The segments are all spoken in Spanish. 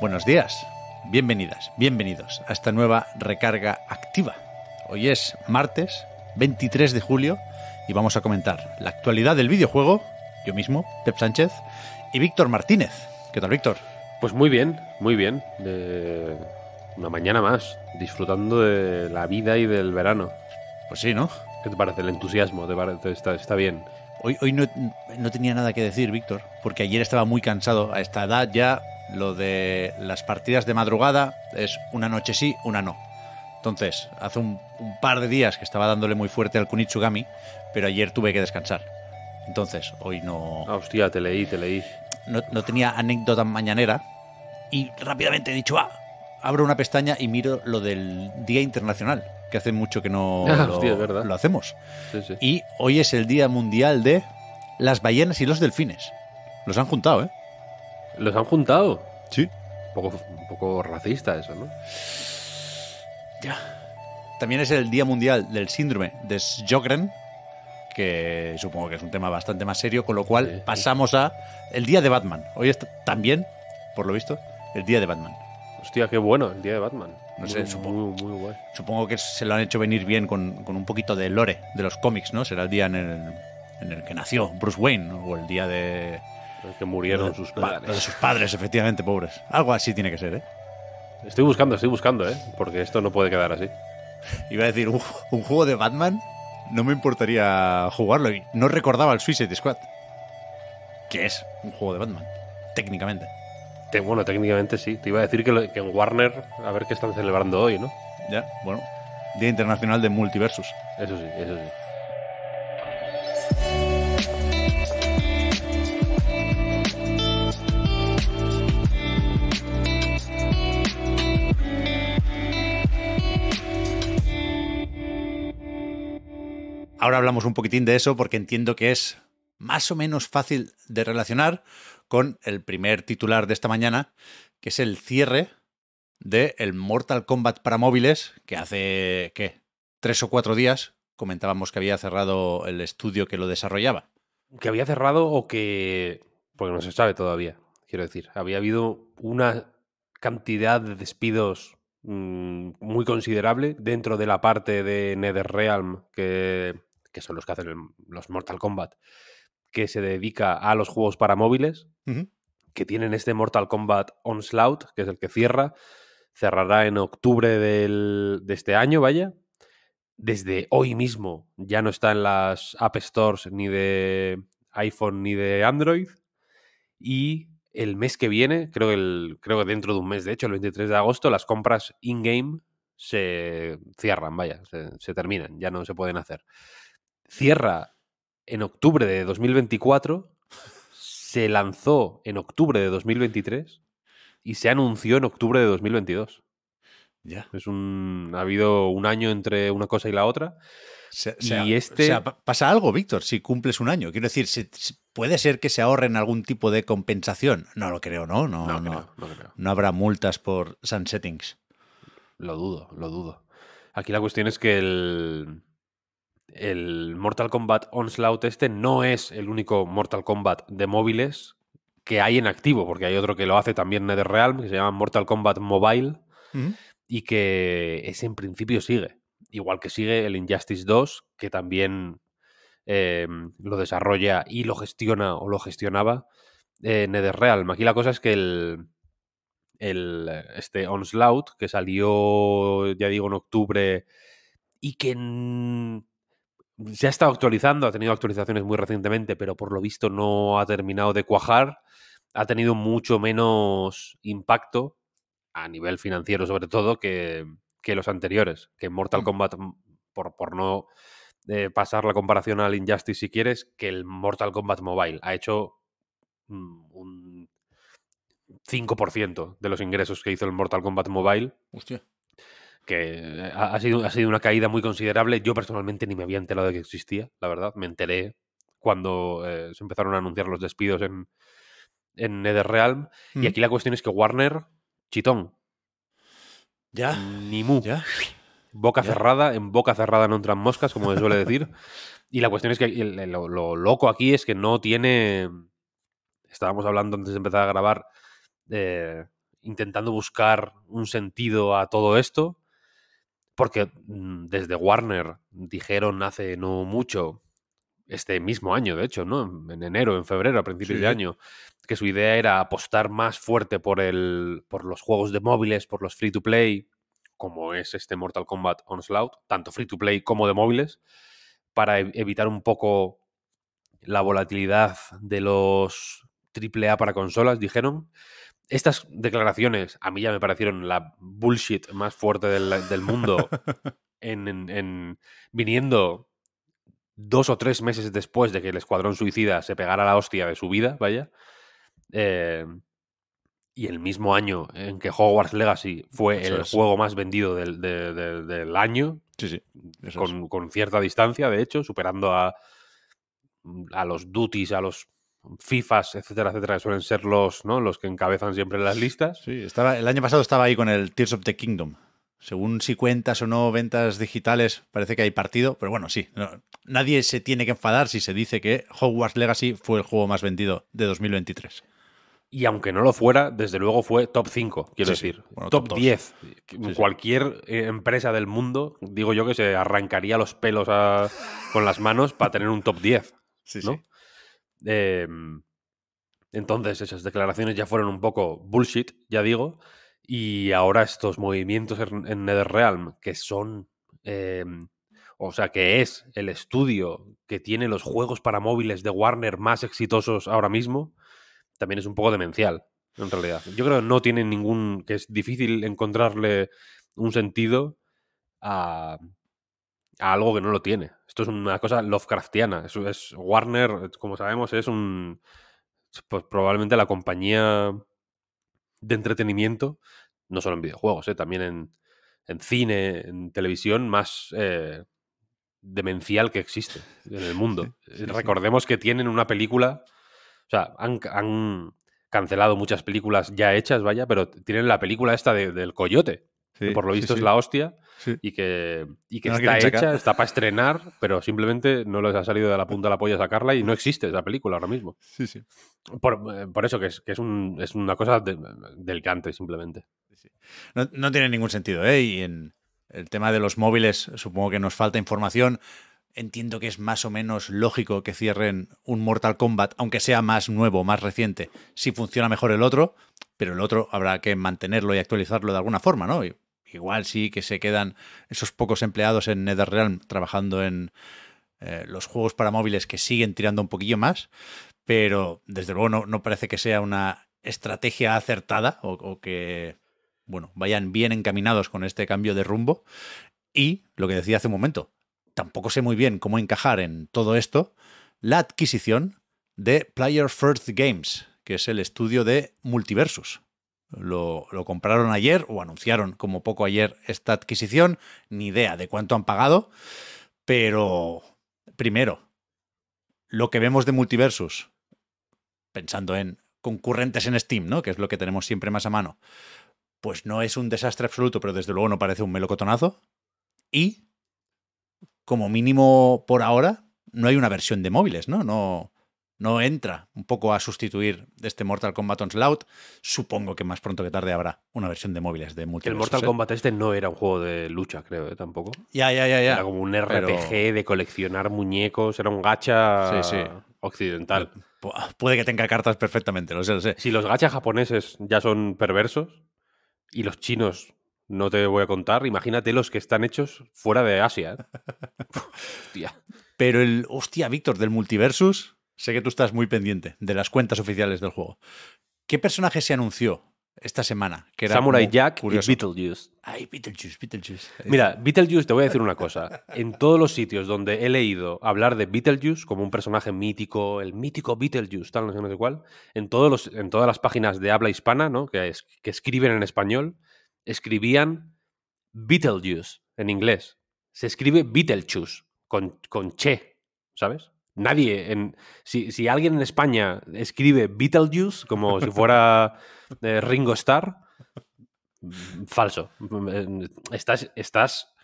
Buenos días, bienvenidas, bienvenidos a esta nueva recarga activa. Hoy es martes 23 de julio y vamos a comentar la actualidad del videojuego, yo mismo, Pep Sánchez y Víctor Martínez. ¿Qué tal, Víctor? Pues muy bien, muy bien. una mañana más, disfrutando de la vida y del verano. Pues sí, ¿no? ¿Qué te parece el entusiasmo? de Está, bien. Hoy, hoy no, no, tenía nada que decir, Víctor, porque ayer estaba muy cansado. A esta edad ya lo de las partidas de madrugada es una noche sí, una no. Entonces, hace un, par de días que estaba dándole muy fuerte al Kunitsugami, pero ayer tuve que descansar. Entonces, hoy no... Ah, hostia, te leí, te leí. No, tenía anécdota mañanera y rápidamente he dicho, ah, abro una pestaña y miro lo del Día Internacional, que hace mucho que no ah, lo, hacemos. Y hoy es el Día Mundial de las Ballenas y los Delfines. Los han juntado, ¿eh? Los han juntado. Sí. Un poco, racista eso, ¿no? Ya. También es el Día Mundial del Síndrome de Sjogren, que supongo que es un tema bastante más serio, con lo cual pasamos a el Día de Batman. Hoy es también, por lo visto, el Día de Batman. Hostia, qué bueno, el Día de Batman. No sé, supongo, muy, guay. supongo que se lo han hecho venir bien con, un poquito de lore de los cómics, ¿no? Será el día en el, que nació Bruce Wayne, o el día de, que murieron sus padres. de sus padres, efectivamente, pobres. Algo así tiene que ser, ¿eh? Estoy buscando, estoy buscando, ¿eh? Porque esto no puede quedar así. Iba a decir, un, juego de Batman no me importaría jugarlo. Y no recordaba el Suicide Squad. Que es un juego de Batman, técnicamente. bueno, técnicamente sí. Te iba a decir que, que en Warner, a ver qué están celebrando hoy, ¿no? Ya, bueno. Día Internacional de Multiversus. Eso sí, eso sí. Ahora hablamos un poquitín de eso porque entiendo que es más o menos fácil de relacionar con el primer titular de esta mañana, que es el cierre de el Mortal Kombat para móviles, que hace, ¿qué? Tres o cuatro días comentábamos que había cerrado el estudio que lo desarrollaba. Que había cerrado o que... porque no se sabe todavía, quiero decir. Había habido una cantidad de despidos mm, muy considerable dentro de la parte de NetherRealm que que son los que hacen los Mortal Kombat, que se dedica a los juegos para móviles, que tienen este Mortal Kombat Onslaught, que es el que cierra, cerrará en octubre de este año, vaya. Desde hoy mismo ya no está en las App Stores ni de iPhone ni de Android. Y el mes que viene, creo, el, creo que dentro de un mes, de hecho, el 23 de agosto, las compras in-game se cierran, vaya, se, terminan, ya no se pueden hacer cierra en octubre de 2024, se lanzó en octubre de 2023 y se anunció en octubre de 2022. Ya. Es un, ha habido un año entre una cosa y la otra. O sea, este... pasa algo, Víctor, si cumples un año. Quiero decir, puede ser que se ahorren algún tipo de compensación. No lo creo, ¿no? No, no, no, creo, no, no habrá multas por sunsettings. Lo dudo, lo dudo. Aquí la cuestión es que el, el Mortal Kombat Onslaught este no es el único Mortal Kombat de móviles que hay en activo, porque hay otro que lo hace también NetherRealm, que se llama Mortal Kombat Mobile, y que ese en principio sigue. Igual que sigue el Injustice 2, que también em, lo desarrolla y lo gestiona o lo gestionaba eh, NetherRealm. Aquí la cosa es que el, este Onslaught, que salió, ya digo, en octubre, y que se ha estado actualizando, ha tenido actualizaciones muy recientemente, pero por lo visto no ha terminado de cuajar. Ha tenido mucho menos impacto, a nivel financiero sobre todo, que, los anteriores. Que Mortal mm. Kombat, mm, por, por no eh, pasar la comparación al Injustice si quieres, que el Mortal Kombat Mobile ha hecho mm, un 5% de los ingresos que hizo el Mortal Kombat Mobile. Hostia que eh, ha, sido, ha sido una caída muy considerable. Yo personalmente ni me había enterado de que existía, la verdad. Me enteré cuando eh, se empezaron a anunciar los despidos en, en NetherRealm. Y mm. aquí la cuestión es que Warner, chitón. Ya. Ni mu. Boca cerrada, en boca cerrada no entran moscas, como se suele decir. y la cuestión es que lo, loco aquí es que no tiene. Estábamos hablando antes de empezar a grabar, eh, intentando buscar un sentido a todo esto. Porque mm, desde Warner dijeron hace no mucho, este mismo año, de hecho, ¿no? En enero, en febrero, a principios de año, que su idea era apostar más fuerte por, el, por los juegos de móviles, por los free to play, como es este Mortal Kombat Onslaught, tanto free to play como de móviles, para evitar un poco la volatilidad de los AAA para consolas, dijeron estas declaraciones a mí ya me parecieron la bullshit más fuerte del, mundo en, viniendo dos o tres meses después de que el escuadrón suicida se pegara la hostia de su vida, vaya. Eh, y el mismo año en que Hogwarts Legacy fue el juego más vendido del, año, sí, sí. Con, cierta distancia, de hecho, superando a, a los duties, a los FIFAs, etcétera, etcétera, que suelen ser los, ¿no? los que encabezan siempre las listas. Sí, estaba, el año pasado estaba ahí con el Tears of the Kingdom. Según si cuentas o no ventas digitales, parece que hay partido, pero bueno, sí. nadie se tiene que enfadar si se dice que Hogwarts Legacy fue el juego más vendido de 2023. Y aunque no lo fuera, desde luego fue top 5, quiero decir. top, 10. Cualquier eh, empresa del mundo, digo yo que se arrancaría los pelos con las manos para tener un top 10. Sí, ¿no? sí. Em, entonces esas declaraciones ya fueron un poco bullshit, ya digo, y ahora estos movimientos en, NetherRealm, que son, em, o sea, que es el estudio que tiene los juegos para móviles de Warner más exitosos ahora mismo, también es un poco demencial, en realidad. Yo creo que no tiene ningún, que es difícil encontrarle un sentido a algo que no lo tiene es una cosa Lovecraftiana. es Warner, como sabemos, es un. Pues probablemente la compañía de entretenimiento, no solo en videojuegos, eh, también en, cine, en televisión, más eh, demencial que existe en el mundo. Eh, recordemos que tienen una película. O sea, han, cancelado muchas películas ya hechas, vaya, pero tienen la película esta del coyote. que por lo visto es la hostia y que, está hecha, está para estrenar, pero simplemente no les ha salido de la punta de la polla sacarla y no existe esa película ahora mismo. Sí, sí. Por, eh, eso que es, un, una cosa del cante simplemente. No, tiene ningún sentido, ¿eh? Y en el tema de los móviles supongo que nos falta información. Entiendo que es más o menos lógico que cierren un Mortal Kombat, aunque sea más nuevo, más reciente, si funciona mejor el otro, pero el otro habrá que mantenerlo y actualizarlo de alguna forma, ¿no? igual sí que se quedan esos pocos empleados en NetherRealm trabajando en eh, los juegos para móviles que siguen tirando un poquillo más, pero desde luego no, parece que sea una estrategia acertada o, o, que bueno, vayan bien encaminados con este cambio de rumbo. Y lo que decía hace un momento, tampoco sé muy bien cómo encajar en todo esto la adquisición de Player First Games, que es el estudio de Multiversus. Lo, compraron ayer o anunciaron como poco ayer esta adquisición. Ni idea de cuánto han pagado. Pero, primero, lo que vemos de Multiversus, pensando en concurrentes en Steam, ¿no? que es lo que tenemos siempre más a mano, pues no es un desastre absoluto, pero desde luego no parece un melocotonazo. Y, como mínimo por ahora, no hay una versión de móviles, ¿no? No, no entra un poco a sustituir este Mortal Kombat Onslaught. Supongo que más pronto que tarde habrá una versión de móviles de multiversus. El Mortal ¿eh? Kombat este no era un juego de lucha, creo, ¿eh? tampoco. Ya, ya, ya, ya. Era como un RPG de coleccionar muñecos, era un gacha occidental. puede que tenga cartas perfectamente, lo sé, lo sé. Si los gachas japoneses ya son perversos y los chinos no te voy a contar. Imagínate los que están hechos fuera de Asia. ¿eh? hostia. Pero el. Hostia, Víctor, del multiversus. Sé que tú estás muy pendiente de las cuentas oficiales del juego. ¿Qué personaje se anunció esta semana? Que Samurai Jack y Beetlejuice. Ay, Beetlejuice, Beetlejuice. Mira, Beetlejuice, te voy a decir una cosa. En todos los sitios donde he leído hablar de Beetlejuice como un personaje mítico, el mítico Beetlejuice, tal, no sé, cuál, en, todos en todas las páginas de habla hispana, ¿no? Que, que escriben en español, escribían Beetlejuice en inglés. Se escribe Beetlejuice con, con che, ¿sabes? Nadie. En, si, alguien en España escribe Beetlejuice como si fuera eh, Ringo Starr, falso. Estás, estás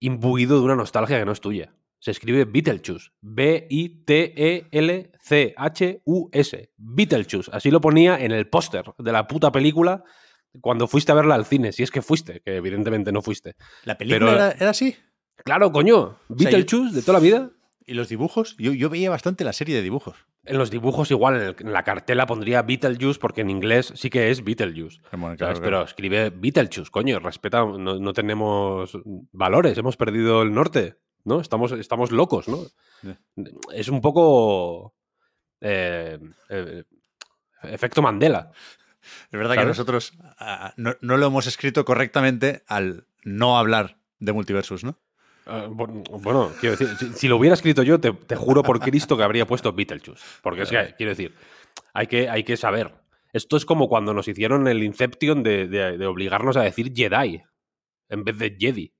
imbuido de una nostalgia que no es tuya. Se escribe Beetlejuice. B-I-T-E-L-C-H-U-S. Beetlejuice. Así lo ponía en el póster de la puta película cuando fuiste a verla al cine. Si es que fuiste, que evidentemente no fuiste. ¿La película era, así? Claro, coño. Beetlejuice de toda la vida. ¿Y los dibujos? Yo, veía bastante la serie de dibujos. En los dibujos, igual, en, la cartela pondría Beetlejuice, porque en inglés sí que es Beetlejuice. Pero escribe Beetlejuice, coño, respeta, no, tenemos valores, hemos perdido el norte, ¿no? Estamos, estamos locos, ¿no? Es un poco. Eh, eh, efecto Mandela. Es verdad que nosotros ah, no, no lo hemos escrito correctamente al no hablar de multiversus, ¿no? Ah, bueno, quiero decir, si, lo hubiera escrito yo, te, juro por Cristo que habría puesto Beetlejuice. Porque es que, quiero decir, hay que, hay que saber. Esto es como cuando nos hicieron el Inception de, obligarnos a decir Jedi en vez de Jedi.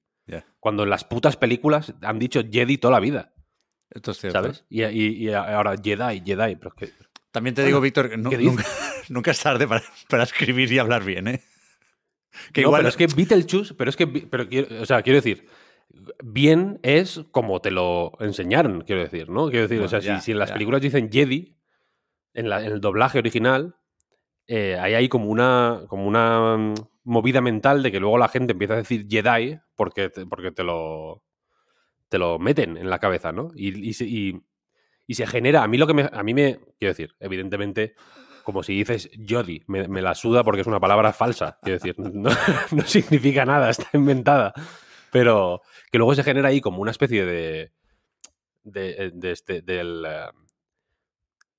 Cuando en las putas películas han dicho Jedi toda la vida. entonces ¿Sabes? ¿eh? Y, ahora Jedi, Jedi. Pero También te digo, Víctor, nunca, es tarde para, escribir y hablar bien, ¿eh? Que igual... pero es que Beetlejuice, pero es que, pero, o sea, quiero decir, bien es como te lo enseñaron, quiero decir, ¿no? Quiero decir, o sea, si, en las películas dicen Jedi, en, el doblaje original, eh, hay ahí como una, como una mm, movida mental de que luego la gente empieza a decir Jedi porque te, porque te lo te lo meten en la cabeza, ¿no? Y, y, se genera, a mí lo que me, a mí me, quiero decir, evidentemente, como si dices Jodi, me, la suda porque es una palabra falsa, quiero decir, no significa nada, está inventada. Pero que luego se genera ahí como una especie de. de, eh, este, del, eh,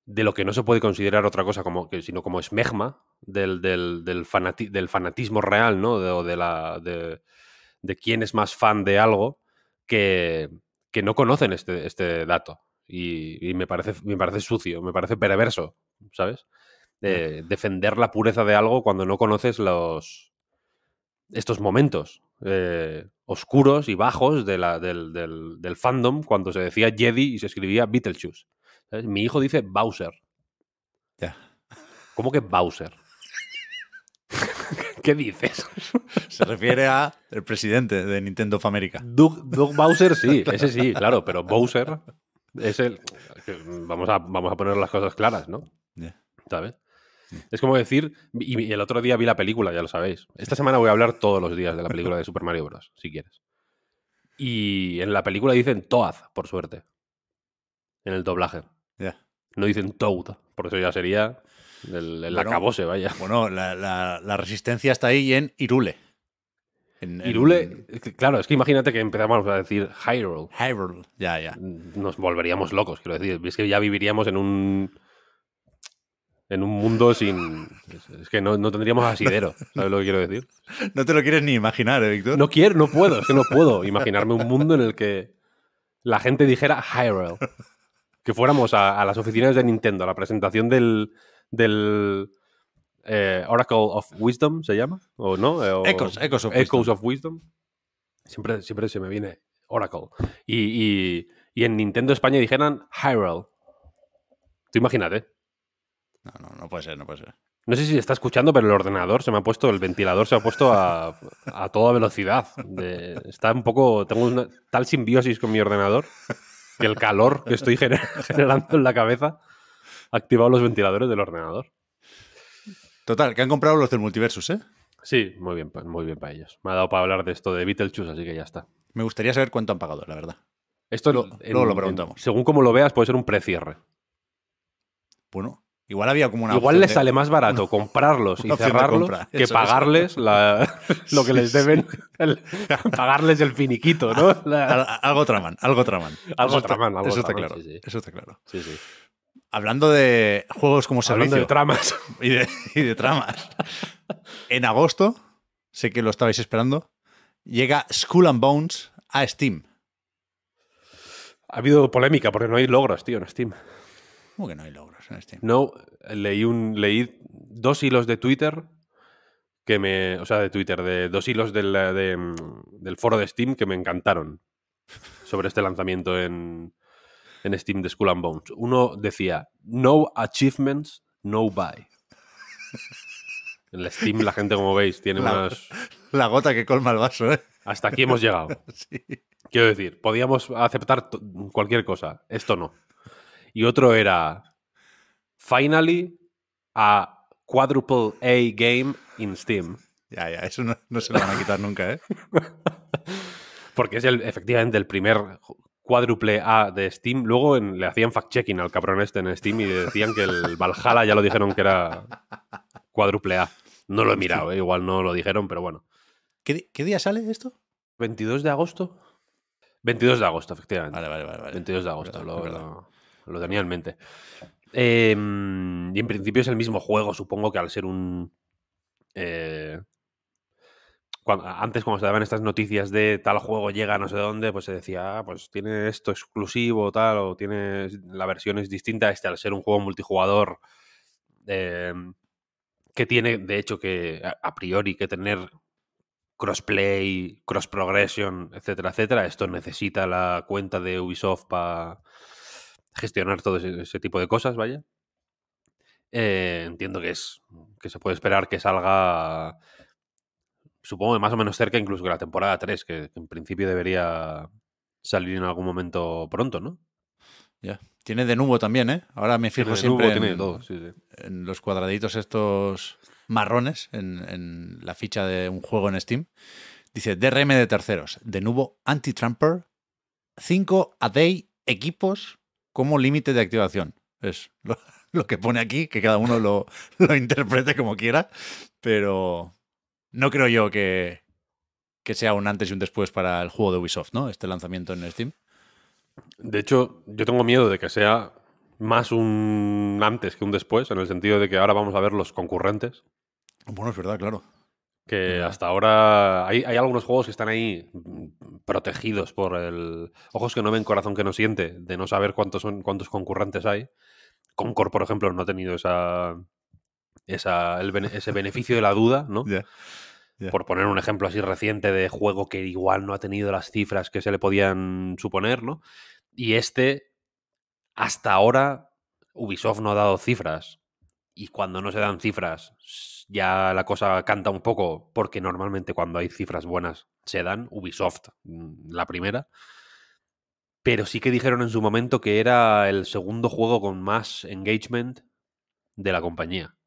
de lo que no se puede considerar otra cosa como sino como esmegma del, del, del, del fanatismo real, ¿no? De, o de la. De, quién es más fan de algo que, que no conocen este, este dato. Y, me, parece, me parece sucio, me parece perverso, ¿sabes? Eh, defender la pureza de algo cuando no conoces los estos momentos eh, oscuros y bajos del, fandom cuando se decía Jedi y se escribía Beetlejuice. Mi hijo dice Bowser. Ya. ¿Cómo que Bowser? ¿Qué dices? Se refiere a el presidente de Nintendo of America. Doug, Bowser, sí, ese sí, claro, pero Bowser es el. Vamos a, vamos a poner las cosas claras, ¿no? ¿Sabes? Es como decir, y el otro día vi la película, ya lo sabéis. Esta semana voy a hablar todos los días de la película de Super Mario Bros., si quieres. Y en la película dicen Toad, por suerte. En el doblaje. No dicen Toad, porque eso ya sería el, acabose, vaya. Bueno, la, resistencia está ahí en Irule. En, Irule, claro, es que imagínate que empezamos a decir Hyrule. Hyrule, ya, ya. Nos volveríamos locos, quiero decir. Es que ya viviríamos en un en un mundo sin. Es que no, no tendríamos asidero, ¿sabes lo que quiero decir? No te lo quieres ni imaginar, ¿eh, Víctor. No quiero, no puedo, es que no puedo imaginarme un mundo en el que la gente dijera Hyrule. Que fuéramos a, las oficinas de Nintendo, a la presentación del. del eh, Oracle of Wisdom, ¿se llama? ¿O no? Eh, Echoes, of, Wisdom. Siempre, siempre se me viene Oracle. Y, y en Nintendo España dijeran Hyrule. Tú imagínate. No, no, no puede ser, no puede ser. No sé si está escuchando, pero el ordenador se me ha puesto, el ventilador se ha puesto a, toda velocidad. está un poco, tengo una tal simbiosis con mi ordenador que el calor que estoy generando en la cabeza ha activado los ventiladores del ordenador. Total, que han comprado los del multiversus, ¿eh? Sí, muy bien, muy bien para ellos. Me ha dado para hablar de esto de Beetlejuice, así que ya está. Me gustaría saber cuánto han pagado, la verdad. Esto lo, lo preguntamos. según como lo veas, puede ser un precierre. Bueno, Igual había como una. Igual les sale más barato comprarlos y cerrarlos que pagarles lo que les deben. pagarles el finiquito, ¿no? Algo traman, algo traman. Algo eso traman, está, eso claro. Eso está claro. Hablando de juegos como servicio. Hablando de tramas. Y de, tramas. en agosto, sé que lo estabais esperando, llega School and Bones a Steam. Ha habido polémica porque no hay logros, tío, en Steam. ¿Cómo que no hay logros? No, leí, un, leí dos hilos de Twitter que me. O sea, de Twitter, de dos hilos mm, del, foro de Steam que me encantaron sobre este lanzamiento en, en Steam de School and Bones. Uno decía: No achievements, no buy. En Steam, la gente, como veis, tiene más. La gota que colma el vaso, ¿eh? Hasta aquí hemos llegado. Quiero decir, podíamos aceptar cualquier cosa. Esto no. Y otro era. Finally, a quadruple A game in Steam. Ya, ya, eso no, se lo van a quitar nunca, ¿eh? Porque es el, efectivamente el primer cuádruple A de Steam. Luego le hacían fact-checking al cabrón este en Steam y decían que el Valhalla ya lo dijeron que era cuádruple A. No lo he mirado, ¿eh? igual no lo dijeron, pero bueno. ¿Qué, día sale esto? 22 de agosto. 22 de agosto, efectivamente. Vale, vale, vale. vale. 22 de agosto, lo, tenía en mente. Em, y en principio es el mismo juego, supongo que al ser un. Eh, antes, cuando se daban estas noticias de tal juego llega no sé dónde, pues se decía, ah, pues tiene esto exclusivo, o tal, o tiene. La versión es distinta. Este, al ser un juego multijugador. Em, que tiene, de hecho, que a priori que tener crossplay, cross progression, etcétera, etcétera. Esto necesita la cuenta de Ubisoft para gestionar todo ese, tipo de cosas, vaya. Eh, entiendo que es que se puede esperar que salga, supongo más o menos cerca incluso que la temporada 3, que, en principio debería salir en algún momento pronto, ¿no? Ya. Tiene de nuevo también, ¿eh? Ahora me fijo siempre en, los cuadraditos estos marrones en, la ficha de un juego en Steam. Dice DRM de terceros, de nuevo anti tramper 5 a day equipos como límite de activación. Es lo, que pone aquí, que cada uno lo, lo, interprete como quiera, pero no creo yo que, que sea un antes y un después para el juego de Ubisoft, ¿no? Este lanzamiento en Steam. De hecho, yo tengo miedo de que sea más un antes que un después, en el sentido de que ahora vamos a ver los concurrentes. Bueno, es verdad, claro. Que hasta ahora hay, algunos juegos que están ahí mm, protegidos por el ojos que no ven, corazón que no siente, de no saber cuántos son, cuántos concurrentes hay. Concord, por ejemplo, no ha tenido esa, esa ese beneficio de la duda, ¿no? Por poner un ejemplo así reciente de juego que igual no ha tenido las cifras que se le podían suponer, ¿no? Y este, hasta ahora, Ubisoft no ha dado cifras y cuando no se dan cifras, ya la cosa canta un poco, porque normalmente cuando hay cifras buenas se dan, Ubisoft mm, la primera, pero sí que dijeron en su momento que era el segundo juego con más engagement de la compañía.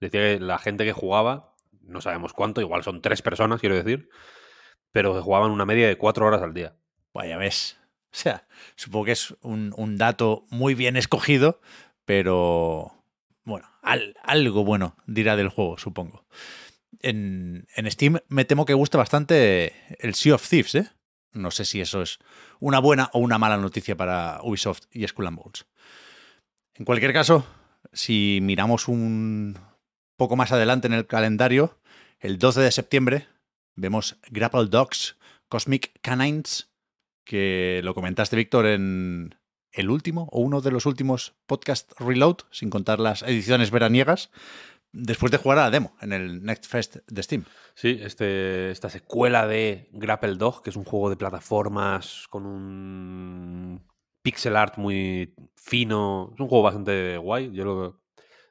Decía que la gente que jugaba, no sabemos cuánto, igual son tres personas, quiero decir, pero que jugaban una media de cuatro horas al día. Vaya, ves. O sea, supongo que es un, un dato muy bien escogido, pero algo bueno dirá del juego, supongo. En, Steam me temo que gusta bastante el Sea of Thieves, ¿eh? No sé si eso es una buena o una mala noticia para Ubisoft y Skull En cualquier caso, si miramos un poco más adelante en el calendario, el 12 de septiembre vemos Grapple Dogs Cosmic Canines, que lo comentaste, Víctor, en, el último o uno de los últimos podcast Reload, sin contar las ediciones veraniegas, después de jugar a la demo en el Next Fest de Steam. Sí, este, esta secuela de Grapple Dog, que es un juego de plataformas con un pixel art muy fino. Es un juego bastante guay, yo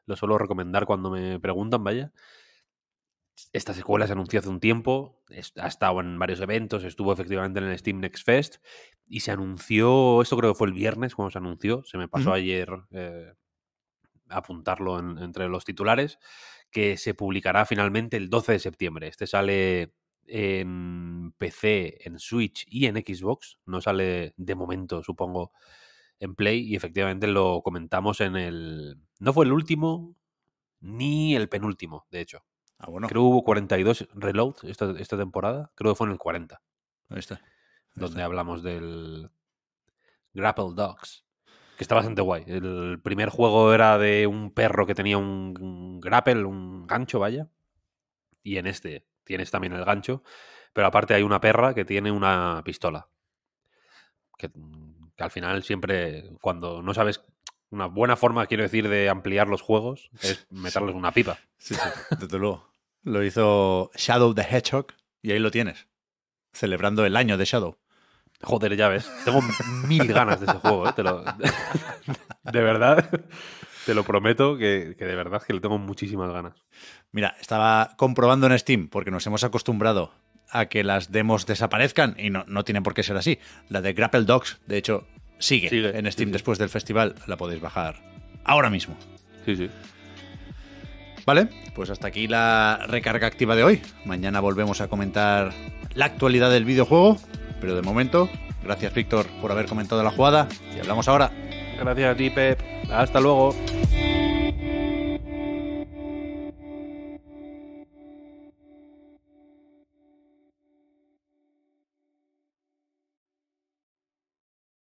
lo suelo recomendar cuando me preguntan, vaya esta secuela se anunció hace un tiempo, ha estado en varios eventos, estuvo efectivamente en el Steam Next Fest y se anunció, esto creo que fue el viernes cuando se anunció, se me pasó ayer eh, apuntarlo entre los titulares, que se publicará finalmente el 12 de septiembre. Este sale en PC, en Switch y en Xbox, no sale de momento, supongo, en Play y efectivamente lo comentamos en el... No fue el último ni el penúltimo, de hecho Ah, creo que hubo 42 Reload esta, temporada. Creo que fue en el 40. Ahí está. donde hablamos del Grapple Dogs. Que está bastante guay. El primer juego era de un perro que tenía un, grapple, un gancho, vaya. Y en este tienes también el gancho. Pero aparte hay una perra que tiene una pistola. Que, al final siempre, cuando no sabes una buena forma, quiero decir, de ampliar los juegos es meterles una pipa. sí, desde luego. Lo hizo Shadow the Hedgehog y ahí lo tienes. Celebrando el año de Shadow. Joder, ya ves. Tengo mil ganas de ese juego, eh, Te lo... de verdad. Te lo prometo que, de verdad que le tengo muchísimas ganas. Mira, estaba comprobando en Steam, porque nos hemos acostumbrado a que las demos desaparezcan y no, no tiene por qué ser así. La de Grapple Dogs, de hecho, sigue, en Steam después del festival. La podéis bajar ahora mismo. Sí, sí pues hasta aquí la recarga activa de hoy. Mañana volvemos a comentar la actualidad del videojuego, pero de momento, gracias Víctor por haber comentado la jugada y hablamos ahora. Gracias a ti, Pep. Hasta luego.